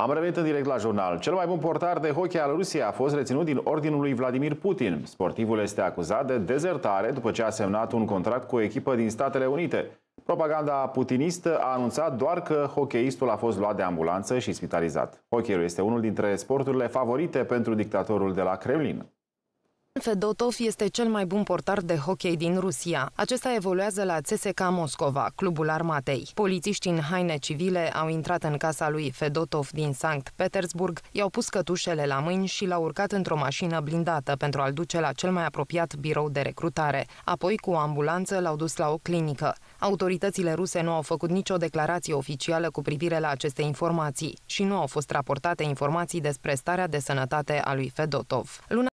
Am revenit în direct la jurnal. Cel mai bun portar de hockey al Rusiei a fost reținut din ordinul lui Vladimir Putin. Sportivul este acuzat de dezertare după ce a semnat un contract cu o echipă din Statele Unite. Propaganda putinistă a anunțat doar că hocheistul a fost luat de ambulanță și spitalizat. Hockeyul este unul dintre sporturile favorite pentru dictatorul de la Kremlin. Fedotov este cel mai bun portar de hockey din Rusia. Acesta evoluează la CSK Moscova, clubul armatei. Polițiști în haine civile au intrat în casa lui Fedotov din Sankt Petersburg, i-au pus cătușele la mâini și l-au urcat într-o mașină blindată pentru a-l duce la cel mai apropiat birou de recrutare. Apoi, cu o ambulanță, l-au dus la o clinică. Autoritățile ruse nu au făcut nicio declarație oficială cu privire la aceste informații și nu au fost raportate informații despre starea de sănătate a lui Fedotov. Luna